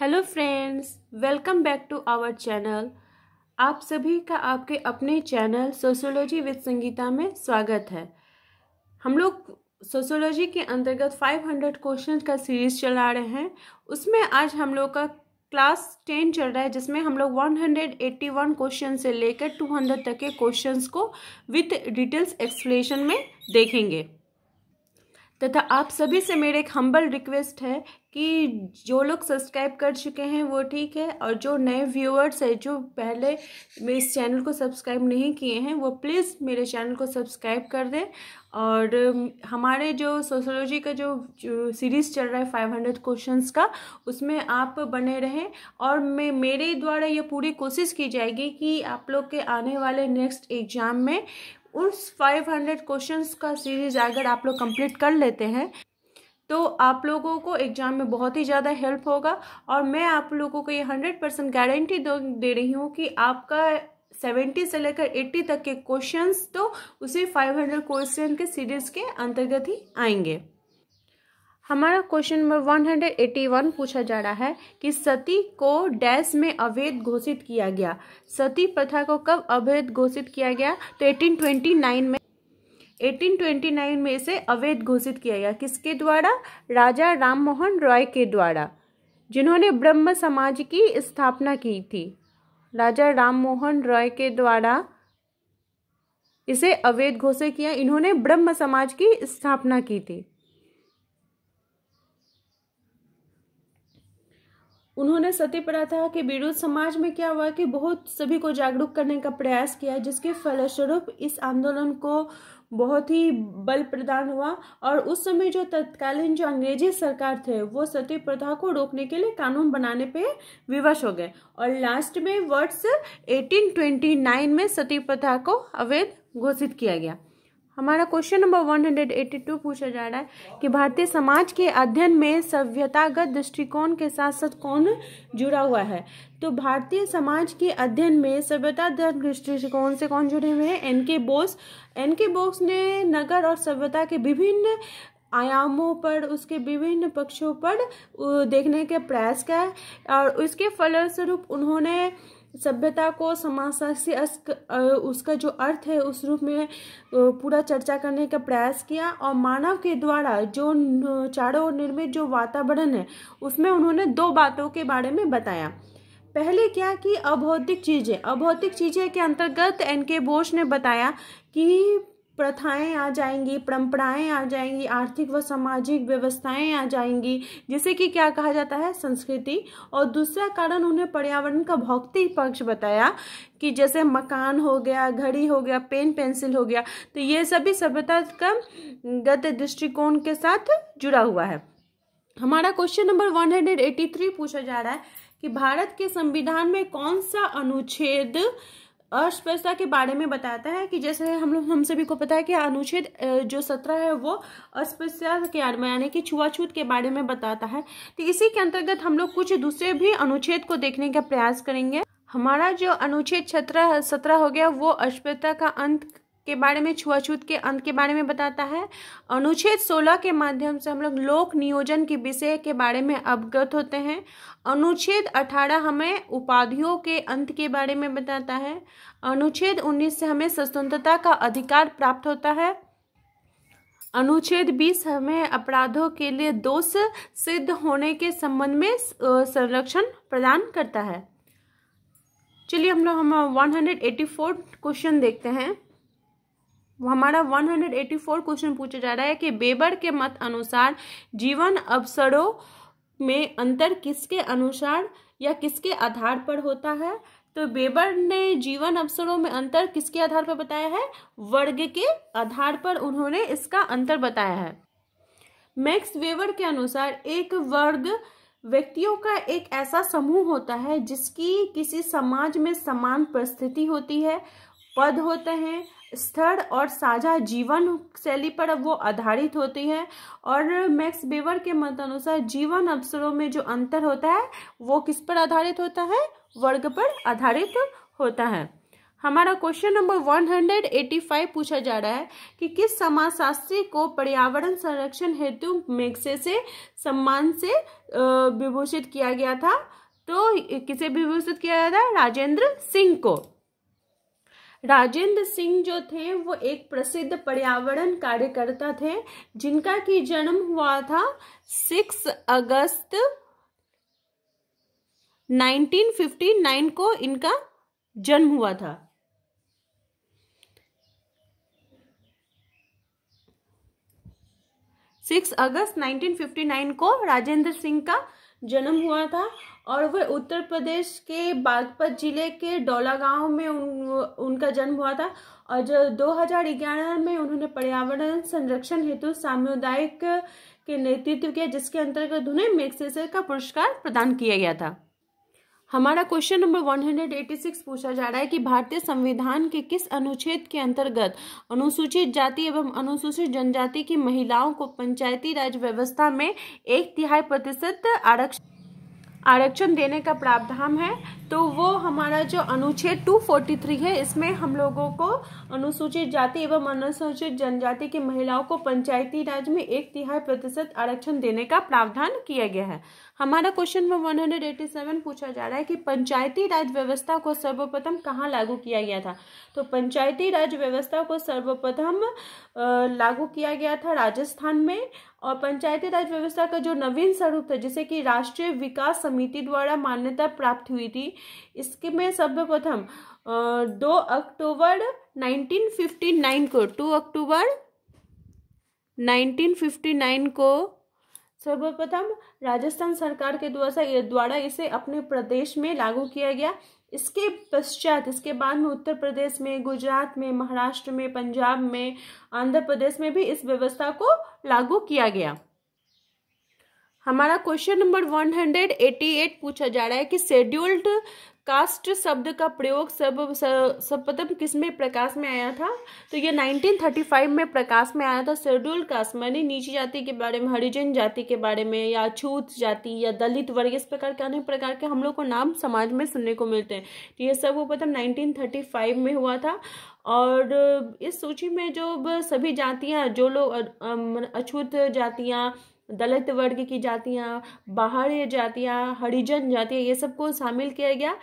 hello friends welcome back to our channel आप सभी का आपके अपने चैनल सोशोलॉजी विद संगीता में स्वागत है हम लोग सोशोलॉजी के अंतर्गत 500 क्वेश्चन का सीरीज चला रहे हैं उसमें आज हम लोग का क्लास टेन चल रहा है जिसमें हम लोग 181 क्वेश्चन से लेकर 200 तक के क्वेश्चंस को विथ डिटेल्स एक्सप्लेनेशन में देखेंगे तथा आप सभी से मेरे एक हम्बल रिक्वेस्ट है कि जो लोग सब्सक्राइब कर चुके हैं वो ठीक है और जो नए व्यूअर्स है जो पहले मेरे इस चैनल को सब्सक्राइब नहीं किए हैं वो प्लीज़ मेरे चैनल को सब्सक्राइब कर दें और um, हमारे जो सोशोलॉजी का जो, जो सीरीज़ चल रहा है फाइव हंड्रेड क्वेश्चन का उसमें आप बने रहें और मैं मेरे द्वारा ये पूरी कोशिश की जाएगी कि आप लोग के आने वाले नेक्स्ट एग्ज़ाम में उस 500 क्वेश्चंस का सीरीज़ अगर आप लोग कंप्लीट कर लेते हैं तो आप लोगों को एग्ज़ाम में बहुत ही ज़्यादा हेल्प होगा और मैं आप लोगों को ये हंड्रेड परसेंट गारंटी दे रही हूँ कि आपका सेवेंटी से लेकर एट्टी तक के क्वेश्चंस तो उसी फाइव हंड्रेड क्वेश्चन के सीरीज के अंतर्गत ही आएंगे हमारा question number one hundred eighty one पूछा जा रहा है कि सती को डैश में अवैध घोषित किया गया सती प्रथा को कब अवैध घोषित किया गया तो एटीन ट्वेंटी नाइन में 1829 में इसे अवैध घोषित किया गया किसके द्वारा राजा राममोहन रॉय के द्वारा जिन्होंने ब्रह्म समाज की स्थापना की थी राजा राममोहन रॉय के द्वारा इसे अवैध घोषित किया इन्होंने ब्रह्म समाज की स्थापना की थी उन्होंने सत्य पढ़ा था कि विरोध समाज में क्या हुआ कि बहुत सभी को जागरूक करने का प्रयास किया जिसके फलस्वरूप इस आंदोलन को बहुत ही बल प्रदान हुआ और उस समय जो तत्कालीन जो अंग्रेजी सरकार थे वो सती प्रथा को रोकने के लिए कानून बनाने पे विवश हो गए और लास्ट में वर्ष 1829 में सती प्रथा को अवैध घोषित किया गया हमारा क्वेश्चन नंबर 182 पूछा जा रहा है कि भारतीय समाज के अध्ययन में सभ्यतागत दृष्टिकोण के साथ साथ कौन जुड़ा हुआ है तो भारतीय समाज के अध्ययन में सभ्यतागत दृष्टिकोण से कौन जुड़े हुए हैं एन के बोस एन के बोस ने नगर और सभ्यता के विभिन्न आयामों पर उसके विभिन्न पक्षों पर देखने के प्रयास किया और उसके फलस्वरूप उन्होंने सभ्यता को समाजशास्त्र अस्क, उसका जो अर्थ है उस रूप में पूरा चर्चा करने का प्रयास किया और मानव के द्वारा जो चारों ओर निर्मित जो वातावरण है उसमें उन्होंने दो बातों के बारे में बताया पहले क्या कि अभौतिक चीज़ें अभौतिक चीज़ें के अंतर्गत एन के बोश ने बताया कि प्रथाएं आ जाएंगी परंपराएं आ जाएंगी आर्थिक व सामाजिक व्यवस्थाएं आ जाएंगी जिसे कि क्या कहा जाता है संस्कृति और दूसरा कारण उन्हें पर्यावरण का भौतिक पक्ष बताया कि जैसे मकान हो गया घड़ी हो गया पेन पेंसिल हो गया तो ये सभी सभ्यता का गत दृष्टिकोण के साथ जुड़ा हुआ है हमारा question number one hundred eighty three पूछा जा रहा है कि भारत के संविधान में कौन सा अनुच्छेद अस्पष्टता के बारे में बताता है कि जैसे हम लोग हम सभी को पता है कि अनुच्छेद जो सत्रह है वो अस्पृश्यता के यानी कि छुआछूत के बारे में बताता है तो इसी के अंतर्गत हम लोग कुछ दूसरे भी अनुच्छेद को देखने का प्रयास करेंगे हमारा जो अनुच्छेद सत्रह सत्रह हो गया वो अस्पष्टता का अंत के बारे में छुआछूत के अंत के बारे में बताता है अनुच्छेद 16 के माध्यम से हम लोग लोक नियोजन के विषय के बारे में अवगत होते हैं अनुच्छेद 18 हमें उपाधियों के अंत के बारे में बताता है अनुच्छेद 19 से हमें स्वतंत्रता का अधिकार प्राप्त होता है अनुच्छेद 20 हमें अपराधों के लिए दोष सिद्ध होने के संबंध में संरक्षण प्रदान करता है चलिए हम लोग हम वन क्वेश्चन देखते हैं हमारा 184 क्वेश्चन पूछा जा रहा है कि बेबर के मत अनुसार जीवन अवसरों में अंतर किसके अनुसार या किसके आधार पर होता है तो बेबर ने जीवन अवसरों में अंतर किसके आधार पर बताया है वर्ग के आधार पर उन्होंने इसका अंतर बताया है मैक्स वेबर के अनुसार एक वर्ग व्यक्तियों का एक ऐसा समूह होता है जिसकी किसी समाज में समान परिस्थिति होती है पद होते हैं स्थर और साझा जीवन शैली पर वो आधारित होती है और मैक्स बेवर के मत अनुसार जीवन अवसरों में जो अंतर होता है वो किस पर आधारित होता है वर्ग पर आधारित होता है हमारा क्वेश्चन नंबर 185 पूछा जा रहा है कि किस समाजशास्त्री को पर्यावरण संरक्षण हेतु मैक्से से सम्मान से विभूषित किया गया था तो किसे विभूषित किया गया था राजेंद्र सिंह को राजेंद्र सिंह जो थे वो एक प्रसिद्ध पर्यावरण कार्यकर्ता थे जिनका की जन्म हुआ था 6 अगस्त 1959 को इनका जन्म हुआ था सिक्स अगस्त 1959 को राजेंद्र सिंह का जन्म हुआ था और वह उत्तर प्रदेश के बागपत जिले के डोला गांव में उन, उनका जन्म हुआ था और जो 2011 में उन्होंने पर्यावरण संरक्षण हेतु सामुदायिक के नेतृत्व किया जिसके अंतर्गत उन्हें मेक्सेसर का पुरस्कार प्रदान किया गया था हमारा क्वेश्चन नंबर 186 पूछा जा रहा है कि भारतीय संविधान के किस अनुच्छेद के अंतर्गत अनुसूचित जाति एवं अनुसूचित जनजाति की महिलाओं को पंचायती राज व्यवस्था में एक तिहाई प्रतिशत आरक्षण आरक्षण देने का प्रावधान है तो वो हमारा जो अनुच्छेद 243 है इसमें हम लोगों को अनुसूचित जाति एवं अनुसूचित जनजाति की महिलाओं को पंचायती राज में एक तिहाई प्रतिशत आरक्षण देने का प्रावधान किया गया है हमारा क्वेश्चन नंबर 187 पूछा जा रहा है कि पंचायती राज व्यवस्था को सर्वप्रथम कहाँ लागू किया गया था तो पंचायती राज व्यवस्था को सर्वप्रथम लागू किया गया था राजस्थान में और पंचायती राज व्यवस्था का जो नवीन स्वरूप था जिसे कि राष्ट्रीय विकास समिति द्वारा मान्यता प्राप्त हुई थी इसके में सर्वप्रथम दो अक्टूबर 1959 को टू अक्टूबर 1959 को सर्वप्रथम राजस्थान सरकार के द्वारा द्वारा इसे अपने प्रदेश में लागू किया गया इसके पश्चात इसके बाद में उत्तर प्रदेश में गुजरात में महाराष्ट्र में पंजाब में आंध्र प्रदेश में भी इस व्यवस्था को लागू किया गया हमारा क्वेश्चन नंबर 188 पूछा जा रहा है कि शेड्यूल्ड कास्ट शब्द का प्रयोग सब सर्वप्रथम किस में प्रकाश में आया था तो ये 1935 में प्रकाश में आया था शेड्यूल्ड कास्ट मानी नीची जाति के बारे में हरिजन जाति के बारे में या छूत जाति या दलित वर्ग इस प्रकार के अनेक प्रकार के हम लोग को नाम समाज में सुनने को मिलते हैं तो ये सब वो प्रथम 1935 में हुआ था और इस सूची में जो सभी जातियाँ जो लोग अछूत जातियाँ दलित वर्ग की जातियाँ बाहरी जातियाँ हरिजन जातियाँ ये सबको शामिल किया गया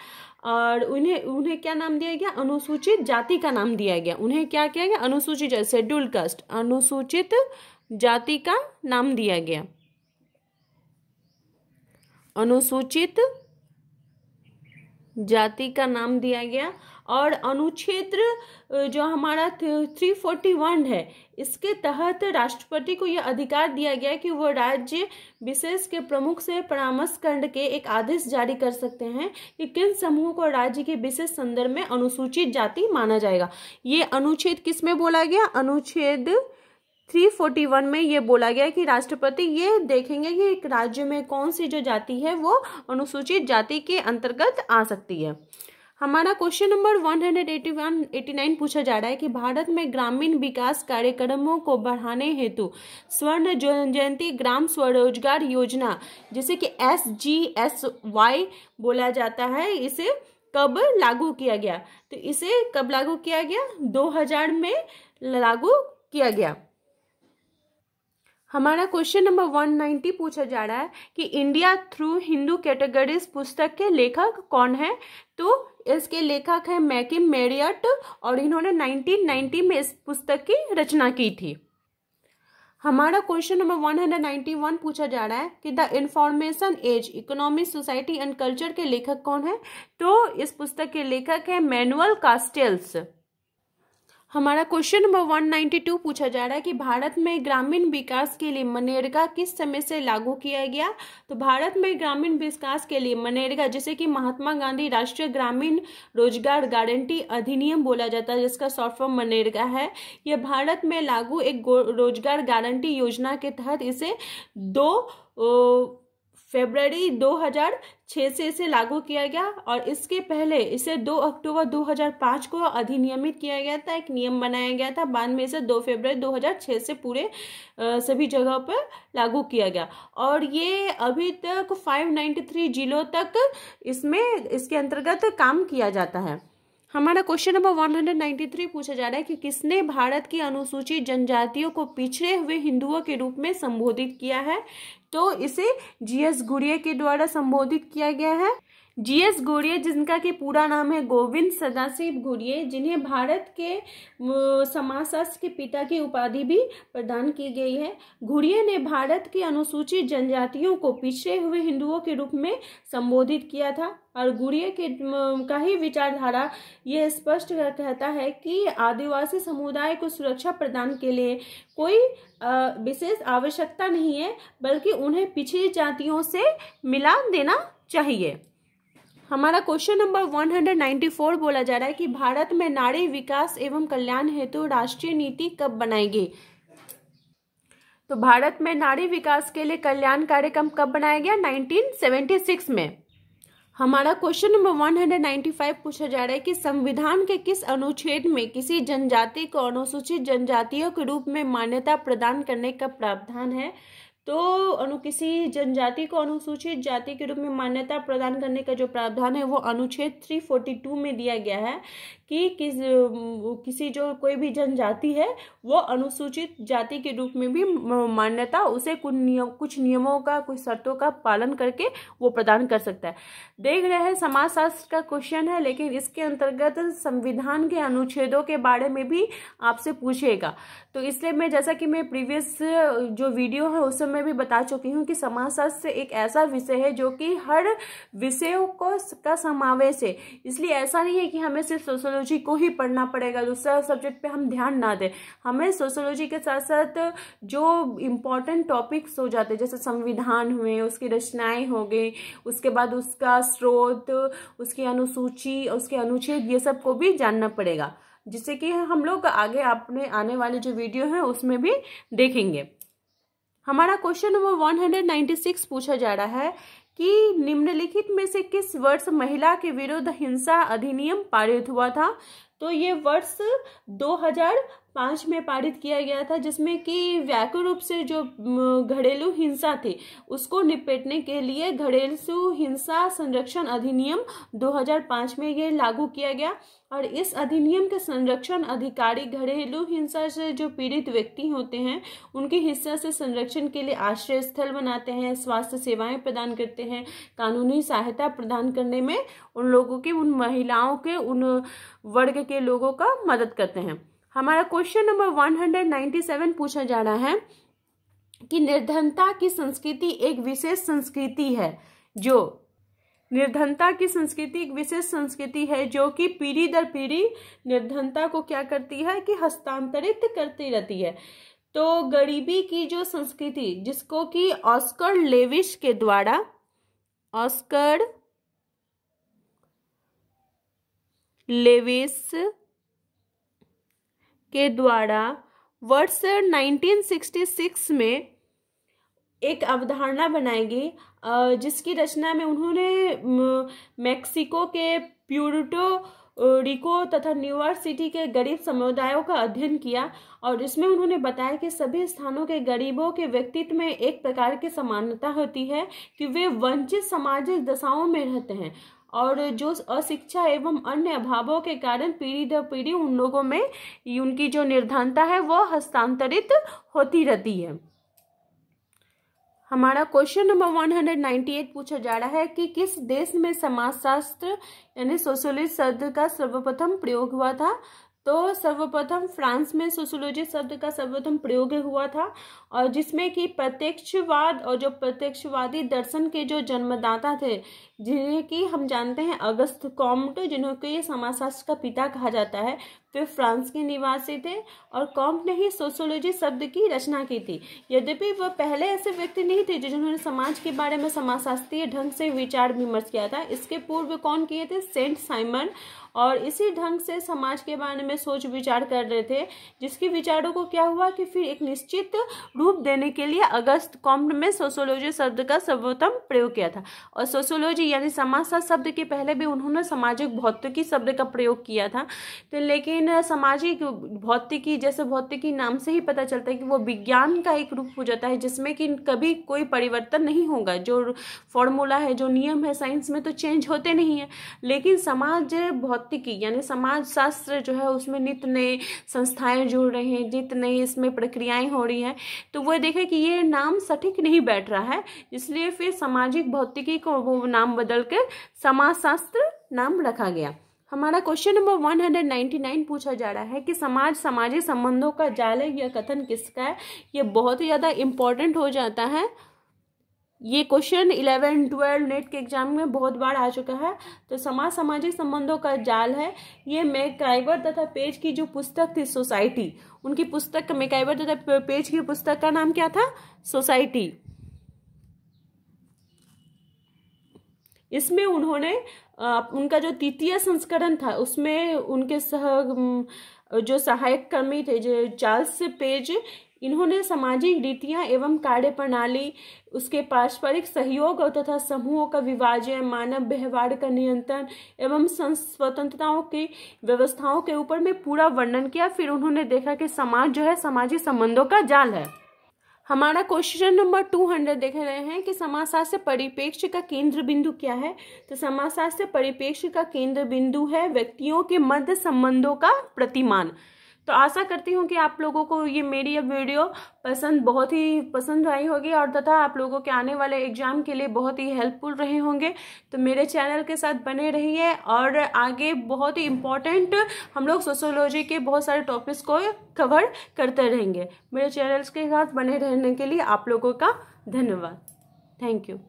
और उन्हें उन्हें क्या नाम दिया गया अनुसूचित जाति का नाम दिया गया उन्हें क्या किया गया अनुसूचित शेड्यूल कास्ट अनुसूचित जाति का नाम दिया गया अनुसूचित जाति का नाम दिया गया और अनुच्छेद जो हमारा थ्री फोर्टी वन है इसके तहत राष्ट्रपति को यह अधिकार दिया गया कि वह राज्य विशेष के प्रमुख से परामर्श खंड के एक आदेश जारी कर सकते हैं कि किन समूहों को राज्य के विशेष संदर्भ में अनुसूचित जाति माना जाएगा ये अनुच्छेद किस में बोला गया अनुच्छेद 341 में ये बोला गया कि राष्ट्रपति ये देखेंगे कि एक राज्य में कौन सी जो जाति है वो अनुसूचित जाति के अंतर्गत आ सकती है हमारा क्वेश्चन नंबर 181 पूछा जा रहा है कि भारत में ग्रामीण विकास कार्यक्रमों को बढ़ाने हेतु स्वर्ण जयंती ग्राम स्वरोजगार योजना जिसे कि एस जी एस वाई बोला जाता है इसे कब लागू किया गया तो इसे कब लागू किया गया 2000 में लागू किया गया हमारा क्वेश्चन नंबर 190 पूछा जा रहा है कि इंडिया थ्रू हिंदू कैटेगरीज पुस्तक के लेखक कौन है तो इसके लेखक हैं मैकी मेरियट और इन्होंने 1990 में इस पुस्तक की रचना की थी हमारा क्वेश्चन नंबर 191 पूछा जा रहा है कि the information age economy society and culture के लेखक कौन है तो इस पुस्तक के लेखक है मैनुअल कास्टेल्स हमारा क्वेश्चन नंबर 192 पूछा जा रहा है कि भारत में ग्रामीण विकास के लिए मनरेगा किस समय से लागू किया गया तो भारत में ग्रामीण विकास के लिए मनरेगा जैसे कि महात्मा गांधी राष्ट्रीय ग्रामीण रोजगार गारंटी अधिनियम बोला जाता है जिसका शॉर्ट फॉर्म मनरेगा है यह भारत में लागू एक रोजगार गारंटी योजना के तहत इसे दो ओ, फरवरी 2006 से इसे लागू किया गया और इसके पहले इसे 2 अक्टूबर 2005 को अधिनियमित किया गया था एक नियम बनाया गया था बाद में इसे 2 फरवरी 2006 से पूरे आ, सभी जगह पर लागू किया गया और ये अभी तक 593 जिलों तक इसमें इसके अंतर्गत काम किया जाता है हमारा क्वेश्चन नंबर 193 पूछा जा रहा है कि किसने भारत की अनुसूचित जनजातियों को पिछड़े हुए हिंदुओं के रूप में संबोधित किया है तो इसे जीएस गुड़िया के द्वारा संबोधित किया गया है जीएस गौड़िया जिनका कि पूरा नाम है गोविंद सदाशिव गौड़िया जिन्हें भारत के समाजशास्त्र के पिता की उपाधि भी प्रदान की गई है घुड़िया ने भारत के अनुसूचित जनजातियों को पिछड़े हुए हिंदुओं के रूप में संबोधित किया था और गुड़िया के का ही विचारधारा यह स्पष्ट कहता है कि आदिवासी समुदाय को सुरक्षा प्रदान के लिए कोई विशेष आवश्यकता नहीं है बल्कि उन्हें पिछड़ी जातियों से मिलान देना चाहिए हमारा क्वेश्चन नंबर 194 बोला जा रहा है कि भारत में नारी विकास एवं कल्याण हेतु राष्ट्रीय नीति कब बनाई गई तो भारत में नारी विकास के लिए कल्याण कार्यक्रम कब बनाया गया 1976 में हमारा क्वेश्चन नंबर 195 पूछा जा रहा है कि संविधान के किस अनुच्छेद में किसी जनजाति को अनुसूचित जनजातियों के रूप में मान्यता प्रदान करने का प्रावधान है तो अनु किसी जनजाति को अनुसूचित जाति के रूप में मान्यता प्रदान करने का जो प्रावधान है वो अनुच्छेद 342 में दिया गया है कि किस किसी जो कोई भी जनजाति है वो अनुसूचित जाति के रूप में भी मान्यता उसे कुछ नियम कुछ नियमों का कुछ शर्तों का पालन करके वो प्रदान कर सकता है देख रहे हैं समाजशास्त्र का क्वेश्चन है लेकिन इसके अंतर्गत संविधान के अनुच्छेदों के बारे में भी आपसे पूछेगा तो इसलिए मैं जैसा कि मैं प्रीवियस जो वीडियो है उस समय भी बता चुकी हूँ कि समाजशास्त्र एक ऐसा विषय है जो कि हर विषयों को का समावेश है इसलिए ऐसा नहीं है कि हमें सिर्फ सोशल सोशोलॉजी को ही पढ़ना पड़ेगा दूसरा सब्जेक्ट पे हम ध्यान ना दें हमें सोशोलॉजी के साथ साथ जो इम्पोर्टेंट टॉपिक्स हो जाते हैं जैसे संविधान हुए उसकी रचनाएं हो गई उसके बाद उसका स्रोत उसकी अनुसूची उसके अनुच्छेद ये सब को भी जानना पड़ेगा जिससे कि हम लोग आगे अपने आने वाले जो वीडियो हैं उसमें भी देखेंगे हमारा क्वेश्चन नंबर 196 पूछा जा रहा है कि निम्नलिखित में से किस वर्ष महिला के विरुद्ध हिंसा अधिनियम पारित हुआ था तो ये वर्ष पाँच में पारित किया गया था जिसमें कि व्याकुल रूप से जो घरेलू हिंसा थी उसको निपटने के लिए घरेलू हिंसा संरक्षण अधिनियम 2005 में ये लागू किया गया और इस अधिनियम के संरक्षण अधिकारी घरेलू हिंसा से जो पीड़ित व्यक्ति होते हैं उनके हिस्सा से संरक्षण के लिए आश्रय स्थल बनाते हैं स्वास्थ्य सेवाएं प्रदान करते हैं कानूनी सहायता प्रदान करने में उन लोगों की उन महिलाओं के उन वर्ग के लोगों का मदद करते हैं हमारा क्वेश्चन नंबर 197 पूछा जाना है कि निर्धनता की संस्कृति एक विशेष संस्कृति है जो निर्धनता की संस्कृति एक विशेष संस्कृति है जो कि पीढ़ी दर पीढ़ी निर्धनता को क्या करती है कि हस्तांतरित करती रहती है तो गरीबी की जो संस्कृति जिसको कि ऑस्कर लेविश के द्वारा ऑस्कर लेविस के द्वारा वर्ष 1966 में एक अवधारणा गई जिसकी रचना में उन्होंने मेक्सिको के प्यूरिटो रिको तथा न्यूयॉर्क सिटी के गरीब समुदायों का अध्ययन किया और इसमें उन्होंने बताया कि सभी स्थानों के गरीबों के व्यक्तित्व में एक प्रकार की समानता होती है कि वे वंचित सामाजिक दशाओं में रहते हैं और जो अशिक्षा एवं अन्य अभावों के कारण पीढ़ी दर पीढ़ी उन लोगों में उनकी जो निर्धनता है वह हस्तांतरित होती रहती है हमारा क्वेश्चन नंबर 198 पूछा जा रहा है कि किस देश में समाजशास्त्र यानी सोशलिस्ट शब्द का सर्वप्रथम प्रयोग हुआ था तो सर्वप्रथम फ्रांस में सोशोलॉजी शब्द का सर्वप्रथम प्रयोग हुआ था और जिसमें कि प्रत्यक्षवाद और जो प्रत्यक्षवादी दर्शन के जो जन्मदाता थे जिन्हें कि हम जानते हैं अगस्त कॉम्ट जिन्हों को समाजशास्त्र का पिता कहा जाता है वे फ्रांस के निवासी थे और कॉम्प ने ही सोशोलॉजी शब्द की रचना की थी यद्यपि वह पहले ऐसे व्यक्ति नहीं थे जिन्होंने समाज के बारे में समाजशास्त्रीय ढंग से विचार विमर्श किया था इसके पूर्व कौन किए थे सेंट साइमन और इसी ढंग से समाज के बारे में सोच विचार कर रहे थे जिसके विचारों को क्या हुआ कि फिर एक निश्चित रूप देने के लिए अगस्त कॉम्ड में सोशोलॉजी शब्द का सर्वोत्तम प्रयोग किया था और सोशोलॉजी यानी समाजशास्त्र शब्द के पहले भी उन्होंने सामाजिक भौतिकी शब्द का प्रयोग किया था तो लेकिन सामाजिक भौतिकी जैसे भौतिकी नाम से ही पता चलता है कि वो विज्ञान का एक रूप हो जाता है जिसमें कि कभी कोई परिवर्तन नहीं होगा जो फॉर्मूला है जो नियम है साइंस में तो चेंज होते नहीं हैं लेकिन समाज भौत भौतिकी यानी समाज शास्त्र जो है उसमें नित्य नए संस्थाएं जुड़ रही हैं नित नई इसमें प्रक्रियाएं हो रही हैं तो वह देखे कि ये नाम सटीक नहीं बैठ रहा है इसलिए फिर सामाजिक भौतिकी को वो नाम बदल कर समाजशास्त्र नाम रखा गया हमारा क्वेश्चन नंबर 199 पूछा जा रहा है कि समाज सामाजिक संबंधों का जाल है यह कथन किसका है ये बहुत ही ज़्यादा इम्पॉर्टेंट हो जाता है ये क्वेश्चन इलेवन ट्वेल्व नेट के एग्जाम में बहुत बार आ चुका है तो समाज सामाजिक संबंधों का जाल है ये मैकाइवर तथा पेज की जो पुस्तक थी सोसाइटी उनकी पुस्तक मैकाइवर तथा पेज की पुस्तक का नाम क्या था सोसाइटी इसमें उन्होंने उनका जो तृतीय संस्करण था उसमें उनके सह जो सहायक कर्मी थे जो चार्ल्स पेज इन्होंने सामाजिक रीतियां एवं कार्य प्रणाली उसके पारस्परिक सहयोग तथा समूहों का विभाजन मानव व्यवहार का नियंत्रण एवं स्वतंत्रताओं की व्यवस्थाओं के ऊपर में पूरा वर्णन किया फिर उन्होंने देखा कि समाज जो है सामाजिक संबंधों का जाल है हमारा क्वेश्चन नंबर टू हंड्रेड देख रहे हैं कि समाजशास्त्र परिपेक्ष का केंद्र बिंदु क्या है तो समाजशास्त्र परिपेक्ष का केंद्र बिंदु है व्यक्तियों के मध्य संबंधों का प्रतिमान तो आशा करती हूँ कि आप लोगों को ये मेरी ये वीडियो पसंद बहुत ही पसंद आई होगी और तथा आप लोगों के आने वाले एग्ज़ाम के लिए बहुत ही हेल्पफुल रहे होंगे तो मेरे चैनल के साथ बने रहिए और आगे बहुत ही इम्पॉर्टेंट हम लोग सोशोलॉजी के बहुत सारे टॉपिक्स को कवर करते रहेंगे मेरे चैनल्स के साथ बने रहने के लिए आप लोगों का धन्यवाद थैंक यू